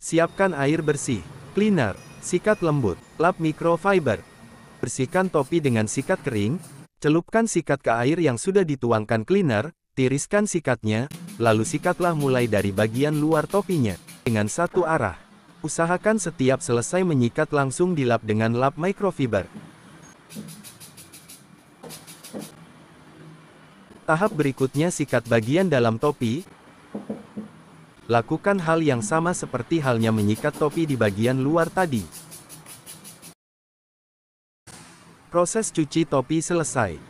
Siapkan air bersih, cleaner, sikat lembut, lap microfiber. Bersihkan topi dengan sikat kering, celupkan sikat ke air yang sudah dituangkan cleaner, tiriskan sikatnya, lalu sikatlah mulai dari bagian luar topinya, dengan satu arah. Usahakan setiap selesai menyikat langsung dilap dengan lap microfiber. Tahap berikutnya sikat bagian dalam topi, Lakukan hal yang sama seperti halnya menyikat topi di bagian luar tadi. Proses cuci topi selesai.